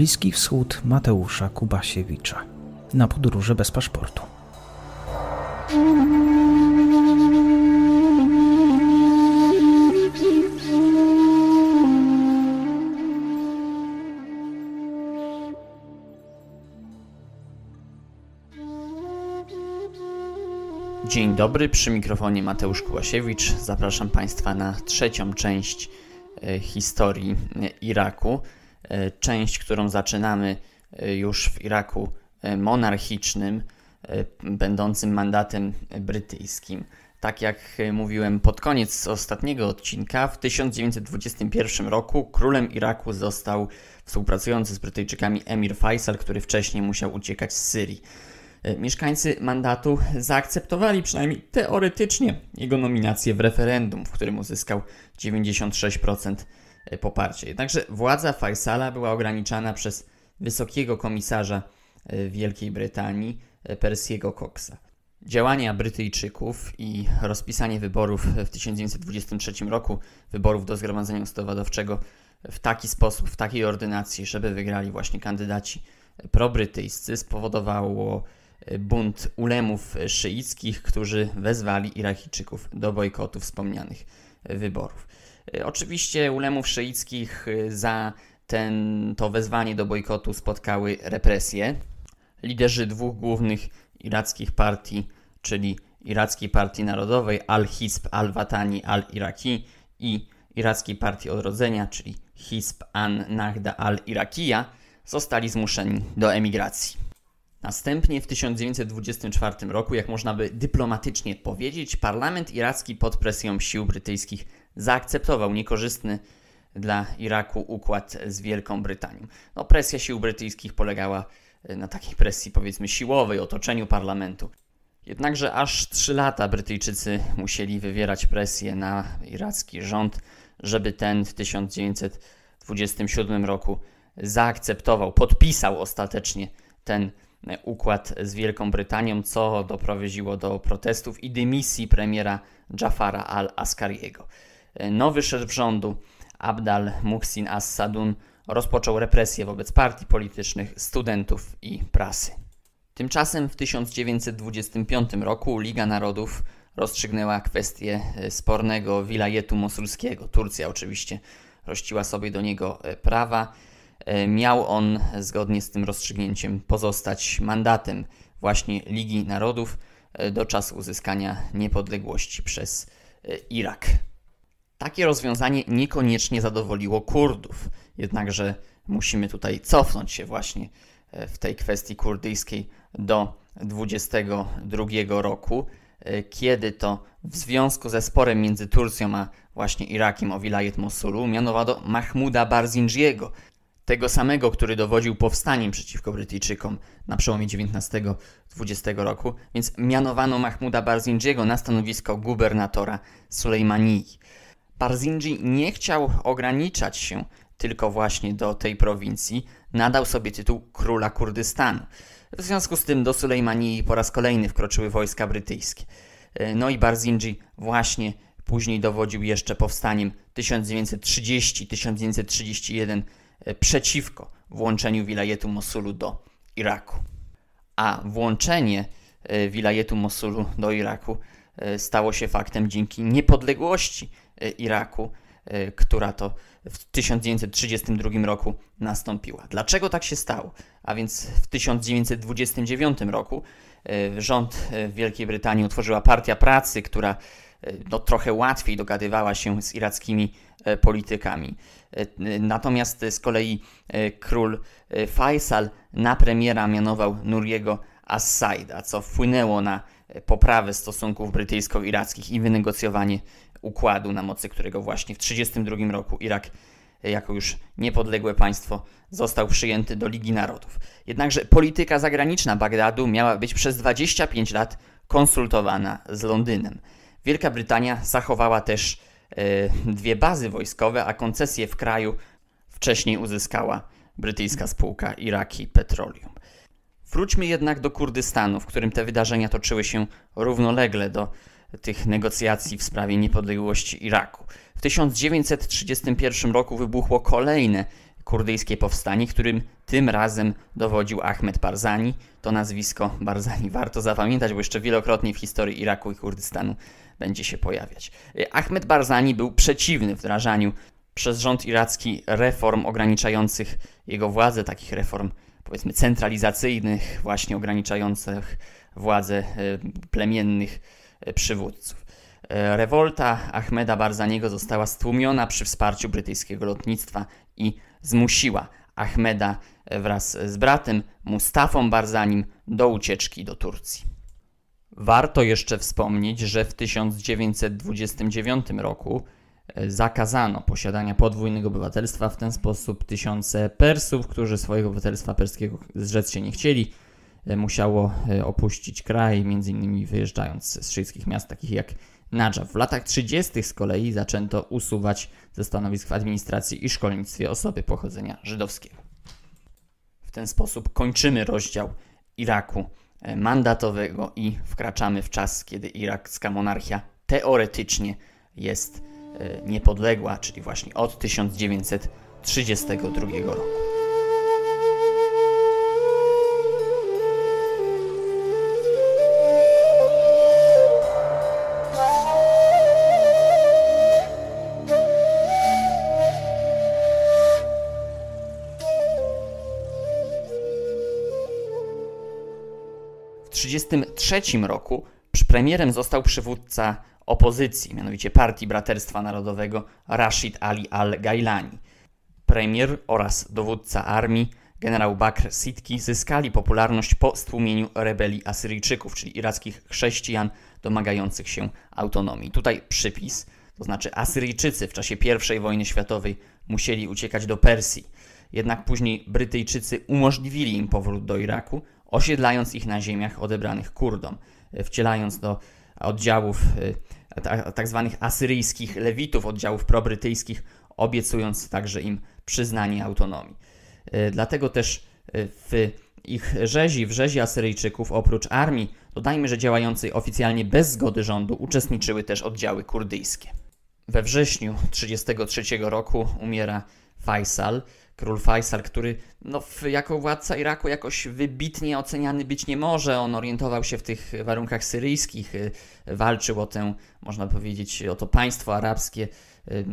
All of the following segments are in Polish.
Bliski Wschód Mateusza Kubasiewicza na podróże bez paszportu. Dzień dobry, przy mikrofonie Mateusz Kubasiewicz. Zapraszam Państwa na trzecią część e, historii e, Iraku. E, część, którą zaczynamy e, już w Iraku e, monarchicznym, będącym mandatem brytyjskim. Tak jak mówiłem pod koniec ostatniego odcinka, w 1921 roku królem Iraku został współpracujący z Brytyjczykami emir Faisal, który wcześniej musiał uciekać z Syrii. Mieszkańcy mandatu zaakceptowali przynajmniej teoretycznie jego nominację w referendum, w którym uzyskał 96% E, poparcie. Jednakże władza Faisala była ograniczana przez wysokiego komisarza e, Wielkiej Brytanii, e, Persiego Coxa. Działania Brytyjczyków i rozpisanie wyborów w 1923 roku, wyborów do Zgromadzenia Ustawodawczego, w taki sposób, w takiej ordynacji, żeby wygrali właśnie kandydaci probrytyjscy, spowodowało bunt ulemów szyickich, którzy wezwali Irakijczyków do bojkotu wspomnianych wyborów. E, oczywiście ulemów szyickich e, za ten, to wezwanie do bojkotu spotkały represje. Liderzy dwóch głównych irackich partii, czyli Irackiej Partii Narodowej al hizb Al-Watani Al-Iraki i Irackiej Partii Odrodzenia, czyli Hizb An-Nahda al iraqiya zostali zmuszeni do emigracji. Następnie w 1924 roku, jak można by dyplomatycznie powiedzieć, parlament iracki pod presją sił brytyjskich zaakceptował niekorzystny dla Iraku układ z Wielką Brytanią. No, presja sił brytyjskich polegała y, na takiej presji, powiedzmy, siłowej, otoczeniu parlamentu. Jednakże aż trzy lata Brytyjczycy musieli wywierać presję na iracki rząd, żeby ten w 1927 roku zaakceptował, podpisał ostatecznie ten układ z Wielką Brytanią, co doprowadziło do protestów i dymisji premiera Jafara al-Askariego. Nowy szef rządu Abdal Muhsin as-Sadun rozpoczął represje wobec partii politycznych, studentów i prasy. Tymczasem w 1925 roku Liga Narodów rozstrzygnęła kwestię e, spornego wilajetu mosulskiego. Turcja oczywiście rościła sobie do niego e, prawa. E, miał on zgodnie z tym rozstrzygnięciem pozostać mandatem właśnie Ligi Narodów e, do czasu uzyskania niepodległości przez e, Irak. Takie rozwiązanie niekoniecznie zadowoliło Kurdów, jednakże musimy tutaj cofnąć się właśnie w tej kwestii kurdyjskiej do 22 roku, kiedy to w związku ze sporem między Turcją a właśnie Irakiem o Wilajet Mosulu mianowano Mahmuda Barzinjiego tego samego, który dowodził powstaniem przeciwko Brytyjczykom na przełomie XIX-XX roku, więc mianowano Mahmuda Barzinjiego na stanowisko gubernatora Sulejmanii. Barzindji nie chciał ograniczać się tylko właśnie do tej prowincji, nadał sobie tytuł króla Kurdystanu. W związku z tym do Sulejmanii po raz kolejny wkroczyły wojska brytyjskie. No i Barzindji właśnie później dowodził jeszcze powstaniem 1930-1931 E, przeciwko włączeniu wilajetu Mosulu do Iraku. A włączenie e, wilajetu Mosulu do Iraku e, stało się faktem dzięki niepodległości Iraku, która to w 1932 roku nastąpiła. Dlaczego tak się stało? A więc w 1929 roku rząd Wielkiej Brytanii utworzyła Partia Pracy, która no, trochę łatwiej dogadywała się z irackimi e, politykami. E, natomiast z kolei e, król Faisal na premiera mianował Nuriego Assaida, co wpłynęło na poprawę stosunków brytyjsko-irackich i wynegocjowanie układu, na mocy którego właśnie w 1932 roku Irak jako już niepodległe państwo został przyjęty do Ligi Narodów. Jednakże polityka zagraniczna Bagdadu miała być przez 25 lat konsultowana z Londynem. Wielka Brytania zachowała też e, dwie bazy wojskowe, a koncesje w kraju wcześniej uzyskała brytyjska spółka Iraki Petroleum. Wróćmy jednak do Kurdystanu, w którym te wydarzenia toczyły się równolegle do tych negocjacji w sprawie niepodległości Iraku. W 1931 roku wybuchło kolejne kurdyjskie powstanie, którym tym razem dowodził Ahmed Barzani. To nazwisko Barzani warto zapamiętać, bo jeszcze wielokrotnie w historii Iraku i Kurdystanu będzie się pojawiać. Y, Ahmed Barzani był przeciwny wdrażaniu przez rząd iracki reform ograniczających jego władzę, takich reform powiedzmy centralizacyjnych, właśnie ograniczających władzę y, plemiennych y, przywódców. Rewolta Ahmeda Barzaniego została stłumiona przy wsparciu brytyjskiego lotnictwa i zmusiła Ahmeda e, wraz z bratem Mustafą Barzanim do ucieczki do Turcji. Warto jeszcze wspomnieć, że w 1929 roku e, zakazano posiadania podwójnego obywatelstwa. W ten sposób tysiące Persów, którzy swojego obywatelstwa perskiego zrzec się nie chcieli, e, musiało opuścić kraj, między innymi wyjeżdżając z szyjskich miast takich jak Nadża. W latach 30. z kolei zaczęto usuwać ze stanowisk w administracji i szkolnictwie osoby pochodzenia żydowskiego. W ten sposób kończymy rozdział Iraku e, mandatowego i wkraczamy w czas, kiedy irakska monarchia teoretycznie jest e, niepodległa, czyli właśnie od 1932 roku. 1923 roku premierem został przywódca opozycji, mianowicie Partii Braterstwa Narodowego Rashid Ali al-Gailani. Premier oraz dowódca armii generał Bakr Sitki zyskali popularność po stłumieniu rebelii Asyryjczyków, czyli irackich chrześcijan domagających się autonomii. Tutaj przypis, to znaczy Asyryjczycy w czasie I wojny światowej musieli uciekać do Persji. Jednak później Brytyjczycy umożliwili im powrót do Iraku, osiedlając ich na ziemiach odebranych Kurdom, e, wcielając do oddziałów e, tzw. Tak asyryjskich lewitów, oddziałów probrytyjskich, obiecując także im przyznanie autonomii. E, dlatego też w ich rzezi, w rzezi Asyryjczyków, oprócz armii, dodajmy, że działającej oficjalnie bez zgody rządu, uczestniczyły też oddziały kurdyjskie. We wrześniu 1933 roku umiera Faisal, Król Faisal, który no, jako władca Iraku jakoś wybitnie oceniany być nie może. On orientował się w tych warunkach syryjskich, y, walczył o tę, można powiedzieć, o to państwo arabskie y,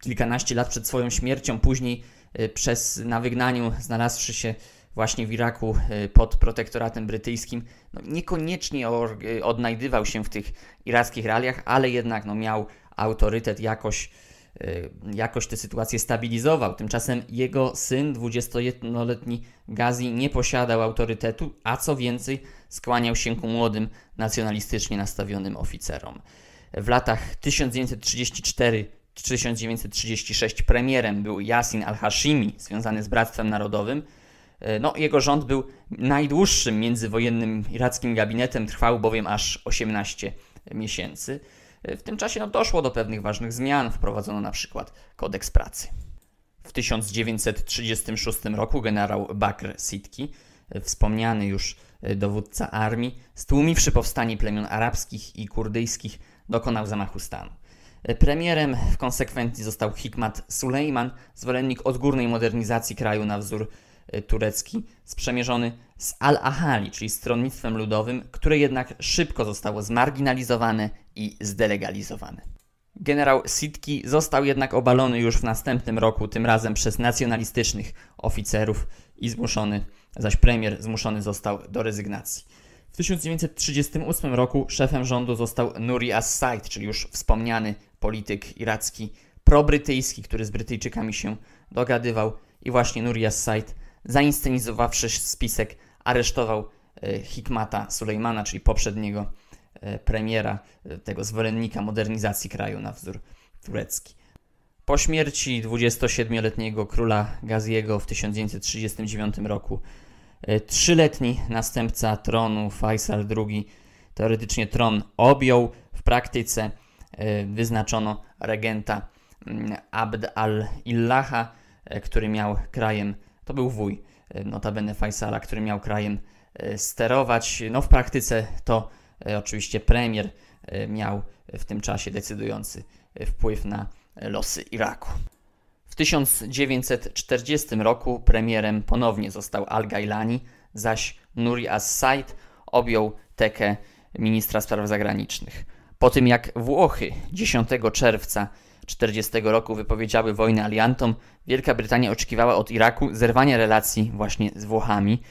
kilkanaście lat przed swoją śmiercią. Później y, przez, na wygnaniu znalazłszy się właśnie w Iraku pod protektoratem brytyjskim, no, niekoniecznie odnajdywał się w tych irackich realiach, ale jednak no, miał autorytet jakoś Y, jakoś tę sytuację stabilizował. Tymczasem jego syn, 21-letni Gazi, nie posiadał autorytetu, a co więcej, skłaniał się ku młodym, nacjonalistycznie nastawionym oficerom. W latach 1934-1936 premierem był Yasin al-Hashimi, związany z Bractwem Narodowym. Y, no, jego rząd był najdłuższym międzywojennym irackim gabinetem, trwał bowiem aż 18 miesięcy. W tym czasie no, doszło do pewnych ważnych zmian, wprowadzono na przykład kodeks pracy. W 1936 roku generał Bakr Sitki, wspomniany już e, dowódca armii, stłumiwszy powstanie plemion arabskich i kurdyjskich, dokonał zamachu stanu. E, premierem w konsekwencji został Hikmat Sulejman, zwolennik odgórnej modernizacji kraju na wzór e, turecki, sprzemierzony z Al-Ahali, czyli stronnictwem ludowym, które jednak szybko zostało zmarginalizowane i zdelegalizowany. Generał Sitki został jednak obalony już w następnym roku, tym razem przez nacjonalistycznych oficerów i zmuszony, zaś premier zmuszony został do rezygnacji. W 1938 roku szefem rządu został Nuri as-Said, czyli już wspomniany polityk iracki probrytyjski, który z Brytyjczykami się dogadywał i właśnie Nuri as-Said zainscenizowawszy spisek aresztował e, Hikmata Sulejmana, czyli poprzedniego E, premiera, e, tego zwolennika modernizacji kraju na wzór turecki. Po śmierci 27-letniego króla Gaziego w 1939 roku e, trzyletni następca tronu Faisal II teoretycznie tron objął. W praktyce wyznaczono regenta mm, Abd al-Illaha, który miał krajem, to był wuj notabene Faisala, który miał krajem sterować. No w praktyce to E, oczywiście premier e, miał w tym czasie decydujący e, wpływ na losy Iraku. W 1940 roku premierem ponownie został Al-Gailani, zaś Nuri as-Said objął tekę ministra spraw zagranicznych. Po tym jak Włochy 10 czerwca 1940 roku wypowiedziały wojnę aliantom, Wielka Brytania oczekiwała od Iraku zerwania relacji właśnie z Włochami.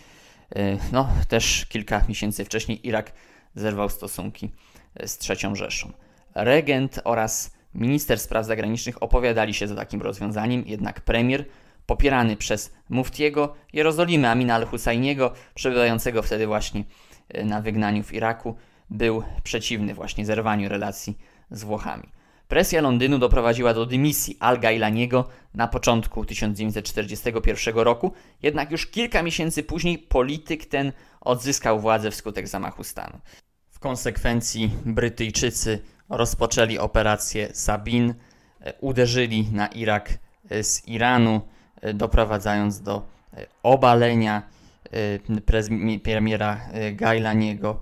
No, też kilka miesięcy wcześniej Irak zerwał stosunki e, z trzecią Rzeszą. Regent oraz minister spraw zagranicznych opowiadali się za takim rozwiązaniem, jednak premier, popierany przez muftiego Jerozolimy Amina al-Husajniego, przebywającego wtedy właśnie e, na wygnaniu w Iraku, był przeciwny właśnie zerwaniu relacji z Włochami. Presja Londynu doprowadziła do dymisji Al-Gailaniego na początku 1941 roku, jednak już kilka miesięcy później polityk ten odzyskał władzę wskutek zamachu stanu. W konsekwencji Brytyjczycy rozpoczęli operację Sabin, e, uderzyli na Irak e, z Iranu, e, doprowadzając do obalenia premiera Gailaniego.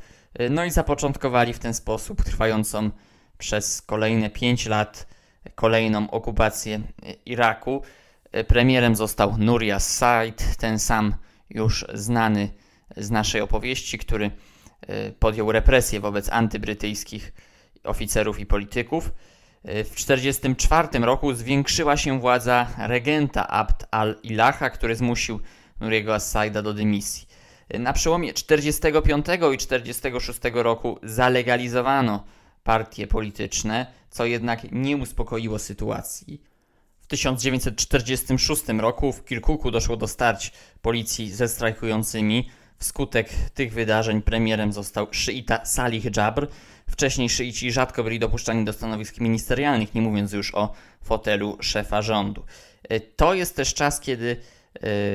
No i zapoczątkowali w ten sposób trwającą przez kolejne 5 lat kolejną okupację Iraku. Premierem został Nuria Said, ten sam już znany z naszej opowieści, który e, podjął represje wobec antybrytyjskich oficerów i polityków. E, w 1944 roku zwiększyła się władza regenta Abd al-Ilaha, który zmusił Nuriego Saida do dymisji. E, na przełomie 1945 i 1946 roku zalegalizowano partie polityczne, co jednak nie uspokoiło sytuacji. W 1946 roku w Kirkuku doszło do starć policji ze strajkującymi. Wskutek tych wydarzeń premierem został szyita Salih Jabr. Wcześniej szyici rzadko byli dopuszczani do stanowisk ministerialnych, nie mówiąc już o fotelu szefa rządu. E, to jest też czas, kiedy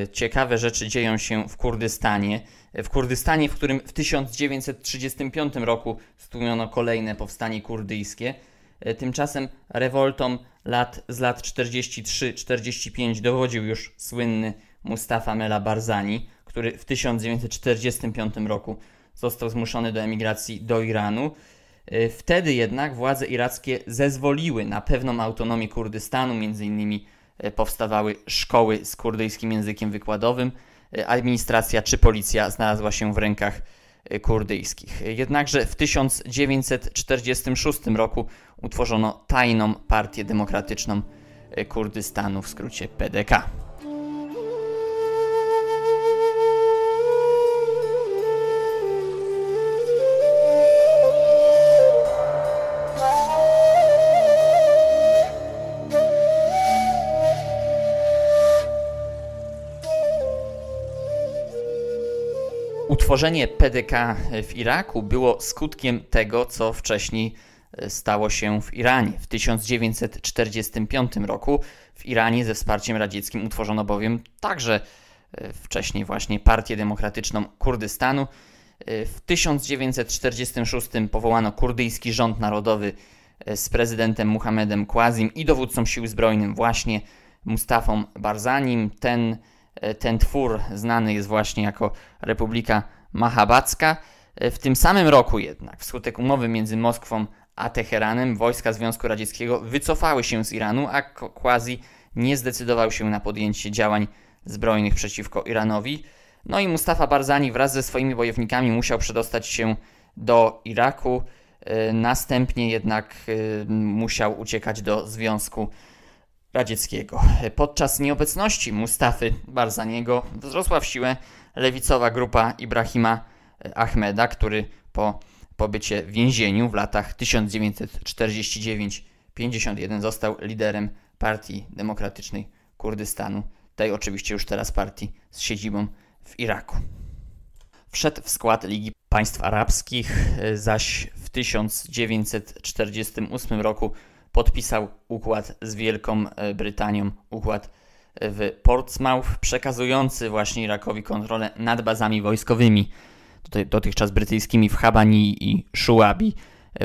e, ciekawe rzeczy dzieją się w Kurdystanie w Kurdystanie, w którym w 1935 roku stłumiono kolejne powstanie kurdyjskie. E, tymczasem rewoltom lat, z lat 43-45 dowodził już słynny Mustafa Mela Barzani, który w 1945 roku został zmuszony do emigracji do Iranu. E, wtedy jednak władze irackie zezwoliły na pewną autonomię Kurdystanu, między innymi e, powstawały szkoły z kurdyjskim językiem wykładowym. E, administracja czy policja znalazła się w rękach e, kurdyjskich. Jednakże w 1946 roku utworzono tajną partię demokratyczną e, Kurdystanu, w skrócie PDK. Utworzenie PDK w Iraku było skutkiem tego, co wcześniej e, stało się w Iranie. W 1945 roku w Iranie ze wsparciem radzieckim utworzono bowiem także e, wcześniej właśnie Partię Demokratyczną Kurdystanu. E, w 1946 powołano kurdyjski rząd narodowy z prezydentem Muhammedem Kłazim i dowódcą sił zbrojnym właśnie Mustafą Barzanim. Ten, ten twór znany jest właśnie jako Republika Mahabacka. E, w tym samym roku jednak, wskutek umowy między Moskwą a Teheranem, wojska Związku Radzieckiego wycofały się z Iranu, a Quasi nie zdecydował się na podjęcie działań zbrojnych przeciwko Iranowi. No i Mustafa Barzani wraz ze swoimi bojownikami musiał przedostać się do Iraku, e, następnie jednak e, musiał uciekać do Związku Radzieckiego. Podczas nieobecności Mustafy Barzaniego wzrosła w siłę lewicowa grupa Ibrahima e, Ahmeda, który po pobycie w więzieniu w latach 1949-51 został liderem Partii Demokratycznej Kurdystanu, tej oczywiście już teraz partii z siedzibą w Iraku. Wszedł w skład Ligi Państw Arabskich, e, zaś w 1948 roku podpisał układ z Wielką e, Brytanią, układ w Portsmouth, przekazujący właśnie Irakowi kontrolę nad bazami wojskowymi, dotychczas brytyjskimi w Habani i Szuabi.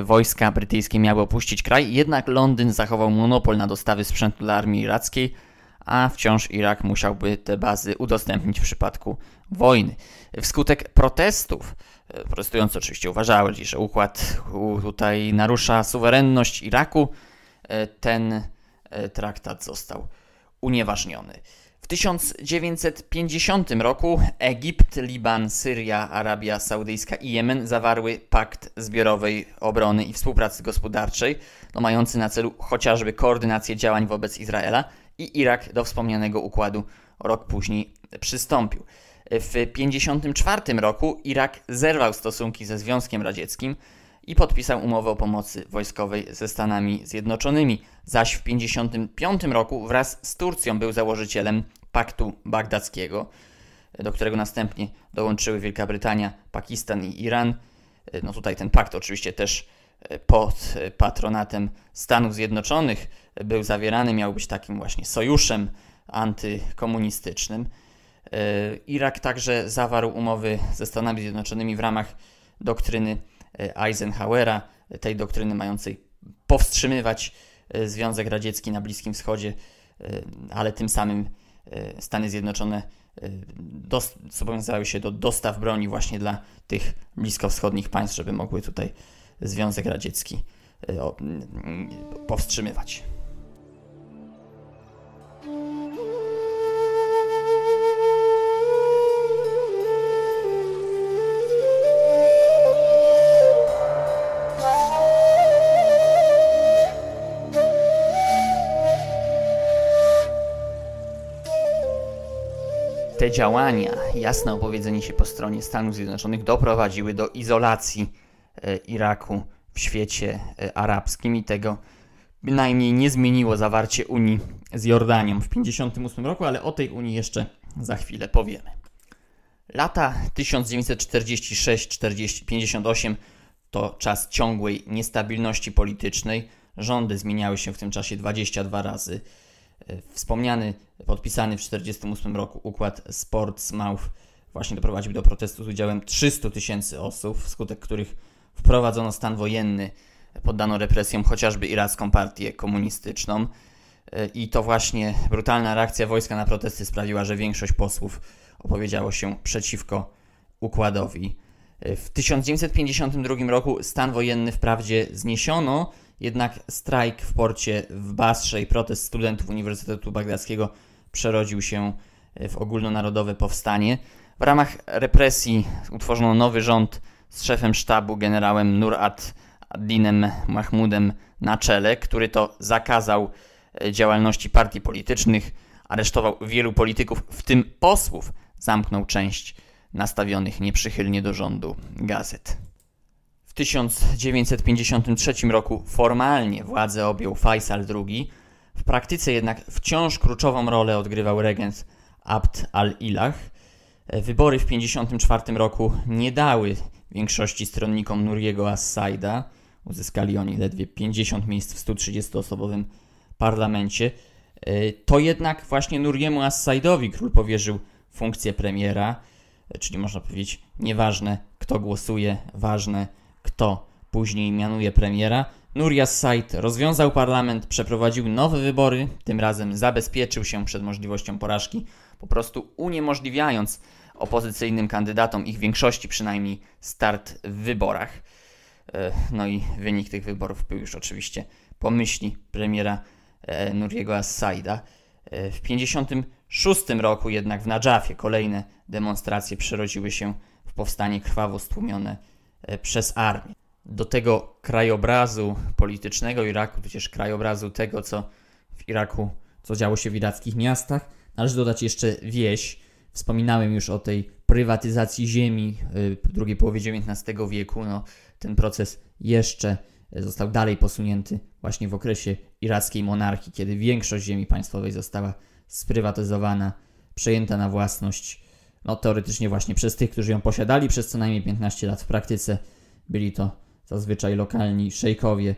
Wojska brytyjskie miały opuścić kraj, jednak Londyn zachował monopol na dostawy sprzętu dla armii irackiej, a wciąż Irak musiałby te bazy udostępnić w przypadku wojny. Wskutek protestów, e, protestujący oczywiście uważali, że układ tutaj narusza suwerenność Iraku, e, ten e, traktat został unieważniony. W 1950 roku Egipt, Liban, Syria, Arabia Saudyjska i Jemen zawarły pakt zbiorowej obrony i współpracy gospodarczej, no mający na celu chociażby koordynację działań wobec Izraela i Irak do wspomnianego układu rok później przystąpił. W 1954 roku Irak zerwał stosunki ze Związkiem Radzieckim, i podpisał umowę o pomocy wojskowej ze Stanami Zjednoczonymi, zaś w 1955 roku wraz z Turcją był założycielem Paktu Bagdackiego, do którego następnie dołączyły Wielka Brytania, Pakistan i Iran. E, no tutaj ten pakt oczywiście też e, pod e, patronatem Stanów Zjednoczonych był zawierany, miał być takim właśnie sojuszem antykomunistycznym. Irak także zawarł umowy ze Stanami Zjednoczonymi w ramach doktryny E, Eisenhowera, tej doktryny mającej powstrzymywać e, Związek Radziecki na Bliskim Wschodzie, e, ale tym samym Stany Zjednoczone zobowiązały się do dostaw broni właśnie dla tych bliskowschodnich państw, żeby mogły tutaj Związek Radziecki powstrzymywać. te działania, jasne opowiedzenie się po stronie Stanów Zjednoczonych, doprowadziły do izolacji e, Iraku w świecie e, arabskim i tego bynajmniej nie zmieniło zawarcie Unii z Jordanią w 1958 roku, ale o tej Unii jeszcze za chwilę powiemy. Lata 1946-58 to czas ciągłej niestabilności politycznej. Rządy zmieniały się w tym czasie 22 razy Wspomniany, podpisany w 1948 roku układ Sportsmouth właśnie doprowadził do protestu z udziałem 300 tysięcy osób, wskutek których wprowadzono stan wojenny, poddano represjom chociażby iracką partię komunistyczną. I to właśnie brutalna reakcja wojska na protesty sprawiła, że większość posłów opowiedziało się przeciwko układowi. W 1952 roku stan wojenny wprawdzie zniesiono, jednak strajk w porcie w Basrze i protest studentów Uniwersytetu Bagdadzkiego przerodził się e, w ogólnonarodowe powstanie. W ramach represji utworzono nowy rząd z szefem sztabu generałem ad-Dinem Mahmudem na czele, który to zakazał e, działalności partii politycznych, aresztował wielu polityków, w tym posłów, zamknął część nastawionych nieprzychylnie do rządu gazet. 1953 roku formalnie władzę objął Faisal II, w praktyce jednak wciąż kluczową rolę odgrywał regent Abd al-Ilah. E, wybory w 1954 roku nie dały większości stronnikom Nuriego as Assaida. Uzyskali oni ledwie 50 miejsc w 130-osobowym parlamencie. E, to jednak właśnie Nuriemu Assaidowi król powierzył funkcję premiera, e, czyli można powiedzieć, nieważne kto głosuje, ważne kto później mianuje premiera, Nurias Said rozwiązał parlament, przeprowadził nowe wybory, tym razem zabezpieczył się przed możliwością porażki, po prostu uniemożliwiając opozycyjnym kandydatom, ich większości przynajmniej, start w wyborach. E, no i wynik tych wyborów był już oczywiście po myśli premiera e, Nuriego Assaida. E, w 1956 roku jednak w Nadżafie kolejne demonstracje przerodziły się w powstanie krwawo stłumione E, przez armię. Do tego krajobrazu politycznego Iraku, tudzież krajobrazu tego, co w Iraku, co działo się w irackich miastach, należy dodać jeszcze wieś. Wspominałem już o tej prywatyzacji ziemi e, w drugiej połowie XIX wieku. No, ten proces jeszcze e, został dalej posunięty właśnie w okresie irackiej monarchii, kiedy większość ziemi państwowej została sprywatyzowana, przejęta na własność no teoretycznie właśnie przez tych, którzy ją posiadali przez co najmniej 15 lat w praktyce, byli to zazwyczaj lokalni szejkowie,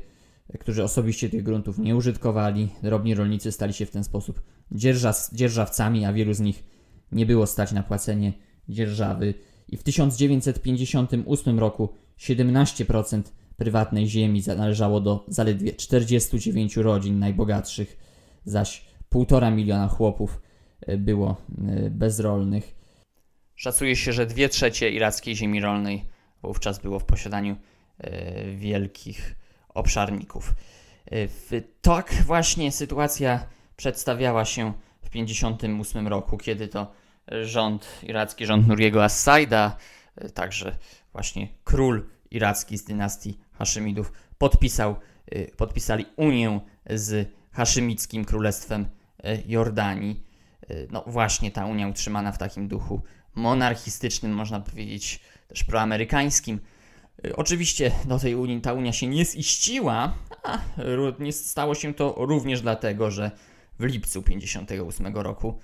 którzy osobiście tych gruntów nie użytkowali. Drobni rolnicy stali się w ten sposób dzierżawcami, a wielu z nich nie było stać na płacenie dzierżawy. I w 1958 roku 17% prywatnej ziemi należało do zaledwie 49 rodzin najbogatszych, zaś 1,5 miliona chłopów e, było e, bezrolnych. Szacuje się, że 2 trzecie irackiej ziemi rolnej wówczas było w posiadaniu e, wielkich obszarników. E, tak właśnie sytuacja przedstawiała się w 1958 roku, kiedy to rząd iracki, rząd Nuriego Assaida, e, także właśnie król iracki z dynastii Haszymidów, podpisał, podpisali unię z haszymickim królestwem Jordanii. No właśnie ta unia utrzymana w takim duchu monarchistycznym, można powiedzieć też proamerykańskim. Y, oczywiście do tej Unii ta Unia się nie ziściła, a nie stało się to również dlatego, że w lipcu 1958 roku,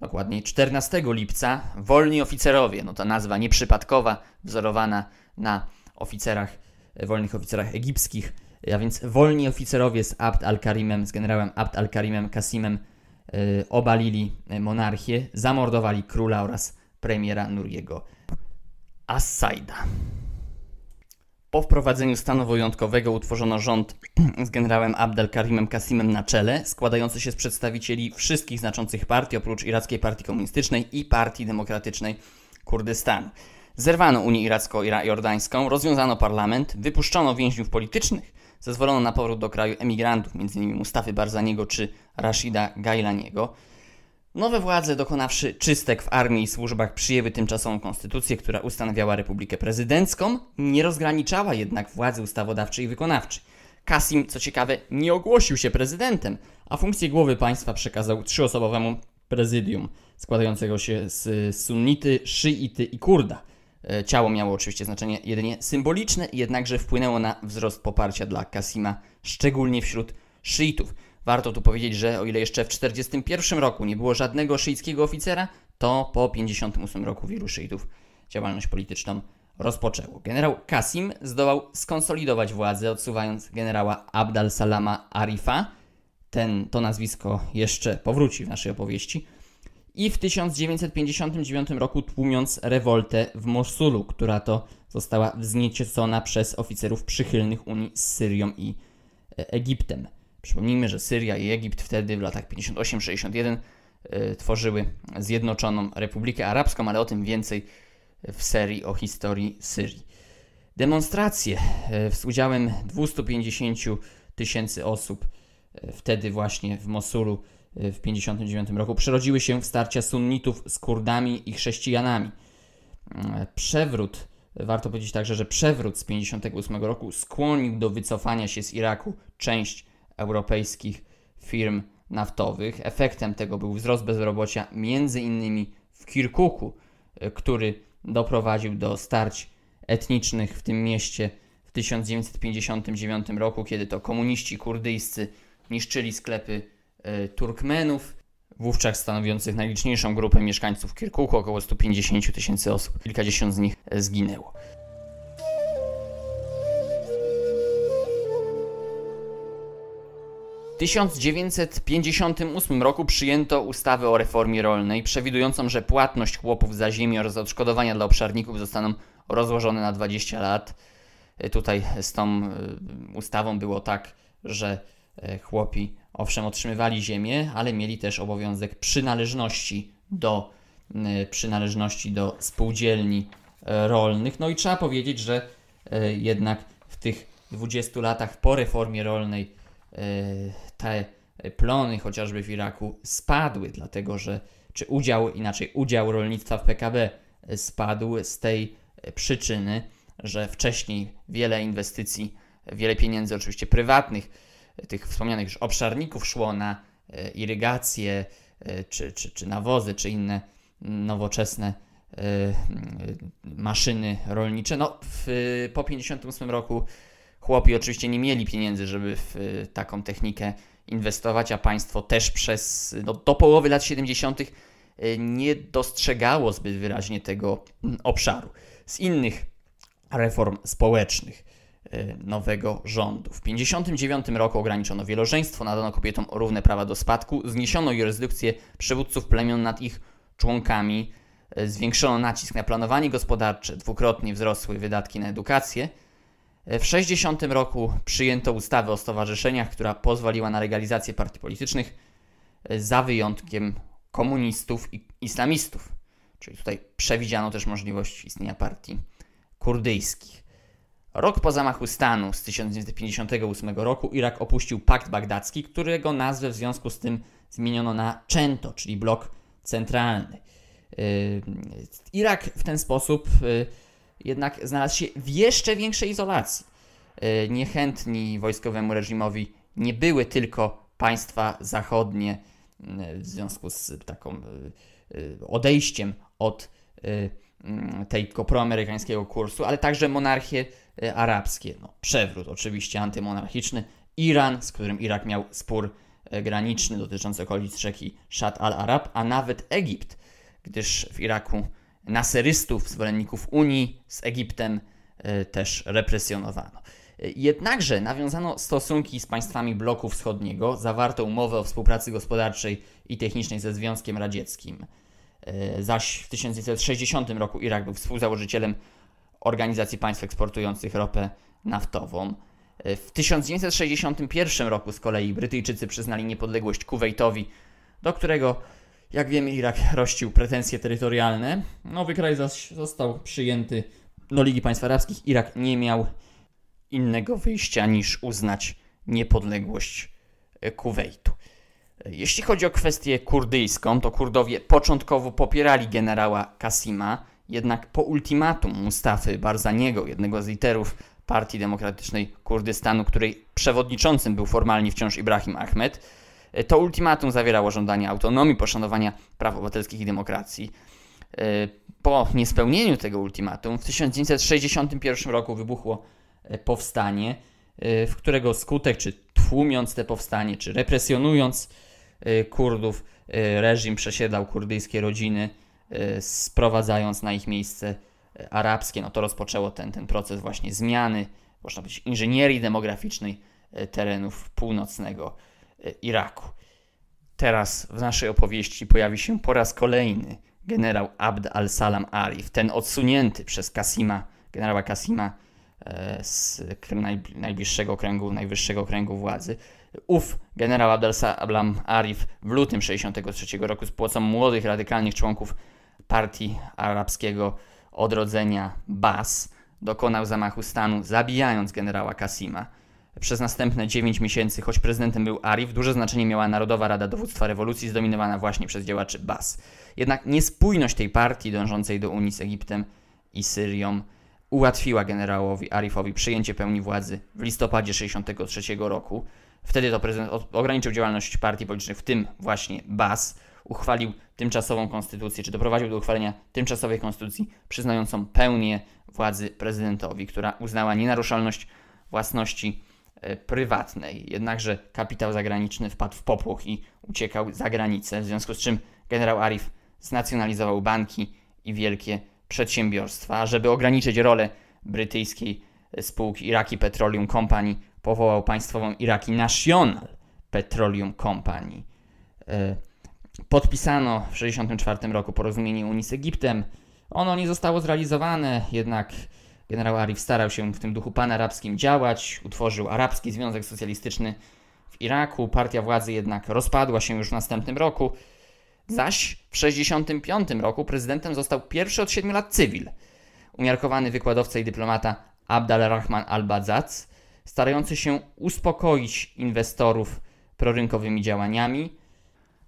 dokładnie 14 lipca, wolni oficerowie, no ta nazwa nieprzypadkowa, wzorowana na oficerach, e, wolnych oficerach egipskich, a więc wolni oficerowie z Abd al-Karimem, z generałem Abd al-Karimem Kasimem, yy, obalili e, monarchię, zamordowali króla oraz premiera Nuriego Assaida. Po wprowadzeniu stanu wyjątkowego utworzono rząd z generałem Abdelkarimem Kasimem na czele, składający się z przedstawicieli wszystkich znaczących partii oprócz Irackiej Partii Komunistycznej i Partii Demokratycznej Kurdystanu. Zerwano Unię Iracko-Jordańską, rozwiązano parlament, wypuszczono więźniów politycznych, zezwolono na powrót do kraju emigrantów, m.in. Mustafy Barzaniego czy Rashida Gailaniego. Nowe władze, dokonawszy czystek w armii i służbach, przyjęły tymczasową konstytucję, która ustanawiała republikę prezydencką, nie rozgraniczała jednak władzy ustawodawczej i wykonawczej. Kasim, co ciekawe, nie ogłosił się prezydentem, a funkcję głowy państwa przekazał trzyosobowemu prezydium, składającego się z sunnity, szyity i kurda. E, ciało miało oczywiście znaczenie jedynie symboliczne, jednakże wpłynęło na wzrost poparcia dla Kasima, szczególnie wśród szyitów. Warto tu powiedzieć, że o ile jeszcze w 1941 roku nie było żadnego szyickiego oficera, to po 1958 roku wielu szyitów działalność polityczną rozpoczęło. Generał Kasim zdołał skonsolidować władzę, odsuwając generała Abdal Salama Arifa. Ten, to nazwisko jeszcze powróci w naszej opowieści. I w 1959 roku tłumiąc rewoltę w Mosulu, która to została wznieciecona przez oficerów przychylnych Unii z Syrią i e, Egiptem. Przypomnijmy, że Syria i Egipt wtedy w latach 58-61 e, tworzyły Zjednoczoną Republikę Arabską, ale o tym więcej w serii o historii Syrii. Demonstracje e, z udziałem 250 tysięcy osób e, wtedy właśnie w Mosulu w 59 roku przerodziły się w starcia sunnitów z Kurdami i chrześcijanami. Przewrót, warto powiedzieć także, że przewrót z 58 roku skłonił do wycofania się z Iraku część europejskich firm naftowych. Efektem tego był wzrost bezrobocia między innymi w Kirkuku, e, który doprowadził do starć etnicznych w tym mieście w 1959 roku, kiedy to komuniści kurdyjscy niszczyli sklepy e, Turkmenów, wówczas stanowiących najliczniejszą grupę mieszkańców Kirkuku, około 150 tysięcy osób. Kilkadziesiąt z nich e, zginęło. 1958 roku przyjęto ustawę o reformie rolnej, przewidującą, że płatność chłopów za ziemię oraz odszkodowania dla obszarników zostaną rozłożone na 20 lat. E, tutaj z tą e, ustawą było tak, że e, chłopi owszem otrzymywali ziemię, ale mieli też obowiązek przynależności do przynależności do spółdzielni rolnych. No i trzeba powiedzieć, że jednak w tych 20 latach po reformie rolnej Y, te plony chociażby w Iraku spadły, dlatego że, czy udział, inaczej udział rolnictwa w PKB spadł z tej przyczyny, że wcześniej wiele inwestycji, wiele pieniędzy oczywiście prywatnych, tych wspomnianych już obszarników szło na y, irygację, y, czy, czy, czy nawozy, czy inne nowoczesne maszyny rolnicze. No, w, po 1958 roku Chłopi oczywiście nie mieli pieniędzy, żeby w y, taką technikę inwestować, a państwo też przez no, do połowy lat 70. Y, nie dostrzegało zbyt wyraźnie tego mm, obszaru. Z innych reform społecznych y, nowego rządu. W 1959 roku ograniczono wielożeństwo, nadano kobietom równe prawa do spadku, zniesiono jurysdykcję przywódców plemion nad ich członkami, zwiększono nacisk na planowanie gospodarcze, dwukrotnie wzrosły wydatki na edukację – E, w 60 roku przyjęto ustawę o stowarzyszeniach, która pozwoliła na legalizację partii politycznych e, za wyjątkiem komunistów i islamistów. Czyli tutaj przewidziano też możliwość istnienia partii kurdyjskich. Rok po zamachu stanu z 1958 roku Irak opuścił Pakt Bagdacki, którego nazwę w związku z tym zmieniono na CENTO, czyli blok centralny. E, Irak w ten sposób jednak znalazł się w jeszcze większej izolacji. E, niechętni wojskowemu reżimowi nie były tylko państwa zachodnie e, w związku z taką e, odejściem od tego proamerykańskiego kursu, ale także monarchie arabskie. No, przewrót oczywiście antymonarchiczny, Iran, z którym Irak miał spór graniczny dotyczący okolic rzeki Shat al-Arab, a nawet Egipt, gdyż w Iraku naserystów, zwolenników Unii z Egiptem e, też represjonowano. E, jednakże nawiązano stosunki z państwami bloku wschodniego, zawarto umowę o współpracy gospodarczej i technicznej ze Związkiem Radzieckim. E, zaś w 1960 roku Irak był współzałożycielem Organizacji Państw Eksportujących Ropę Naftową. W 1961 roku z kolei Brytyjczycy przyznali niepodległość Kuwejtowi, do którego jak wiemy, Irak rościł pretensje terytorialne. Nowy kraj zaś został przyjęty do no, Ligi Państw Arabskich. Irak nie miał innego wyjścia niż uznać niepodległość e, Kuwejtu. E, jeśli chodzi o kwestię kurdyjską, to Kurdowie początkowo popierali generała Kasima, jednak po ultimatum Mustafy Barzaniego, jednego z liderów Partii Demokratycznej Kurdystanu, której przewodniczącym był formalnie wciąż Ibrahim Ahmed, E, to ultimatum zawierało żądanie autonomii, poszanowania praw obywatelskich i demokracji. E, po niespełnieniu tego ultimatum w 1961 roku wybuchło e, powstanie, w którego skutek, czy tłumiąc te powstanie, czy represjonując Kurdów, reżim przesiedlał kurdyjskie rodziny, sprowadzając na ich miejsce arabskie. No to rozpoczęło ten, ten proces właśnie zmiany, można powiedzieć, inżynierii demograficznej terenów północnego E, Iraku. Teraz w naszej opowieści pojawi się po raz kolejny generał Abd al-Salam Arif, ten odsunięty przez Kasima, generała Kasima e, z najbliższego kręgu, najwyższego kręgu władzy. Ów generał Abd al-Salam Arif w lutym 1963 roku z płocą młodych, radykalnych członków partii arabskiego odrodzenia BAS dokonał zamachu stanu, zabijając generała Kasima przez następne 9 miesięcy, choć prezydentem był Arif, duże znaczenie miała Narodowa Rada Dowództwa Rewolucji, zdominowana właśnie przez działaczy Bas. Jednak niespójność tej partii dążącej do Unii z Egiptem i Syrią ułatwiła generałowi Arifowi przyjęcie pełni władzy w listopadzie 1963 roku. Wtedy to prezydent ograniczył działalność partii politycznych, w tym właśnie Bas, uchwalił tymczasową konstytucję, czy doprowadził do uchwalenia tymczasowej konstytucji przyznającą pełnię władzy prezydentowi, która uznała nienaruszalność własności E, prywatnej. Jednakże kapitał zagraniczny wpadł w popłoch i uciekał za granicę, w związku z czym generał Arif znacjonalizował banki i wielkie przedsiębiorstwa. Żeby ograniczyć rolę brytyjskiej spółki Iraki Petroleum Company, powołał państwową Iraki National Petroleum Company. E, podpisano w 1964 roku porozumienie Unii z Egiptem. Ono nie zostało zrealizowane, jednak Generał Arif starał się w tym duchu panarabskim działać, utworzył Arabski Związek Socjalistyczny w Iraku, partia władzy jednak rozpadła się już w następnym roku, zaś w 1965 roku prezydentem został pierwszy od siedmiu lat cywil, umiarkowany wykładowca i dyplomata Rahman al-Badzac, starający się uspokoić inwestorów prorynkowymi działaniami.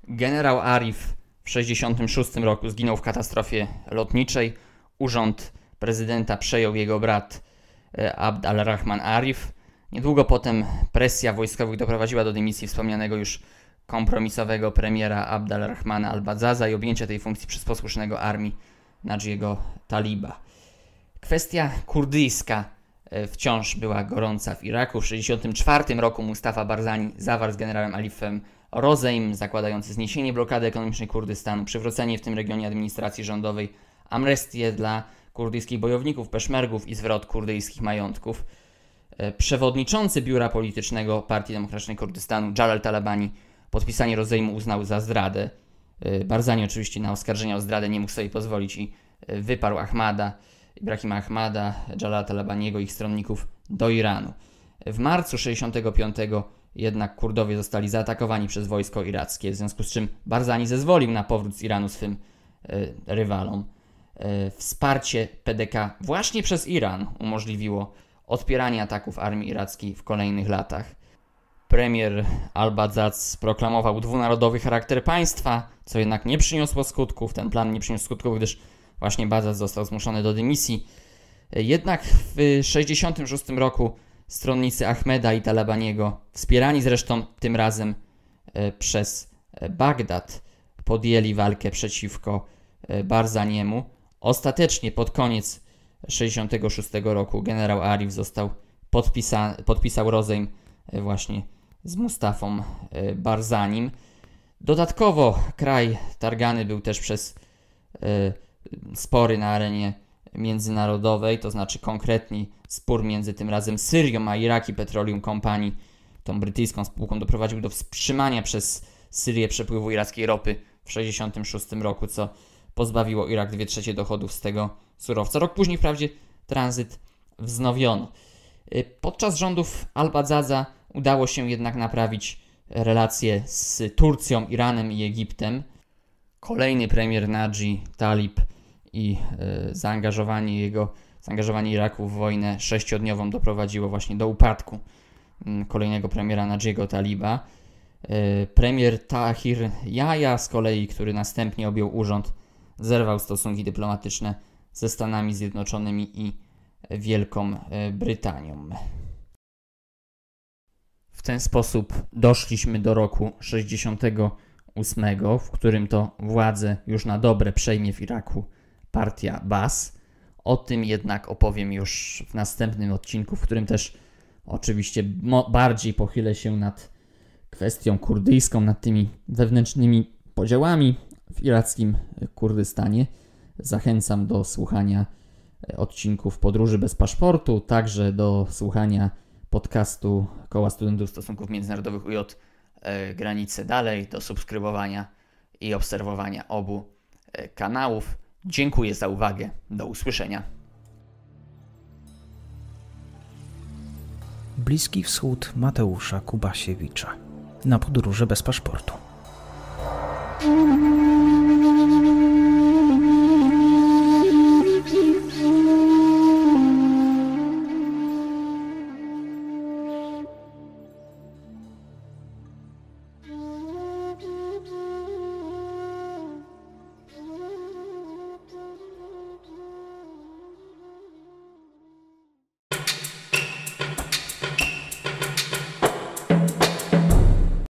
Generał Arif w 1966 roku zginął w katastrofie lotniczej. Urząd prezydenta przejął jego brat e, Abd al-Rahman Arif. Niedługo potem presja wojskowych doprowadziła do dymisji wspomnianego już kompromisowego premiera Abd al-Rahmana al-Badzaza i objęcia tej funkcji przez posłusznego armii Nadziego Taliba. Kwestia kurdyjska e, wciąż była gorąca w Iraku. W 1964 roku Mustafa Barzani zawarł z generałem Alifem rozejm zakładający zniesienie blokady ekonomicznej Kurdystanu, przywrócenie w tym regionie administracji rządowej, amnestię dla kurdyjskich bojowników, peszmergów i zwrot kurdyjskich majątków. E, przewodniczący Biura Politycznego Partii Demokratycznej Kurdystanu, Jalal Talabani, podpisanie rozejmu uznał za zdradę. E, Barzani oczywiście na oskarżenia o zdradę nie mógł sobie pozwolić i e, wyparł Ahmada, Ibrahima Ahmada, Jalala Talabaniego i ich stronników do Iranu. W marcu 65 jednak Kurdowie zostali zaatakowani przez wojsko irackie, w związku z czym Barzani zezwolił na powrót z Iranu swym rywalom. E, wsparcie PDK właśnie przez Iran umożliwiło odpieranie ataków armii irackiej w kolejnych latach. Premier al-Badzac proklamował dwunarodowy charakter państwa, co jednak nie przyniosło skutków. Ten plan nie przyniósł skutków, gdyż właśnie Badzac został zmuszony do dymisji. E, jednak w 1966 roku stronnicy Ahmeda i Talabaniego, wspierani zresztą tym razem e, przez Bagdad, podjęli walkę przeciwko Barzaniemu Ostatecznie pod koniec 1966 roku generał Arif został podpisa podpisał rozejm e, właśnie z Mustafą e, Barzanim. Dodatkowo kraj targany był też przez e, spory na arenie międzynarodowej, to znaczy konkretny spór między tym razem Syrią a Iraki Petroleum Company, tą brytyjską spółką, doprowadził do wstrzymania przez Syrię przepływu irackiej ropy w 1966 roku, co pozbawiło Irak 2 trzecie dochodów z tego surowca. Rok później wprawdzie tranzyt wznowiono. Y, podczas rządów Al-Badzaza udało się jednak naprawić relacje z Turcją, Iranem i Egiptem. Kolejny premier Nadji Talib i y, zaangażowanie jego, zaangażowanie Iraku w wojnę sześciodniową doprowadziło właśnie do upadku mm, kolejnego premiera Nadjiego Taliba. Y, premier Tahir Jaja z kolei, który następnie objął urząd, zerwał stosunki dyplomatyczne ze Stanami Zjednoczonymi i Wielką e, Brytanią. W ten sposób doszliśmy do roku 68, w którym to władzę już na dobre przejmie w Iraku partia Bas. O tym jednak opowiem już w następnym odcinku, w którym też oczywiście bardziej pochylę się nad kwestią kurdyjską, nad tymi wewnętrznymi podziałami, w irackim e, Kurdystanie. Zachęcam do słuchania e, odcinków Podróży bez paszportu, także do słuchania podcastu Koła Studentów Stosunków Międzynarodowych UJ e, Granice Dalej, do subskrybowania i obserwowania obu kanałów. Dziękuję za uwagę. Do usłyszenia. Bliski Wschód Mateusza Kubasiewicza na podróże bez paszportu.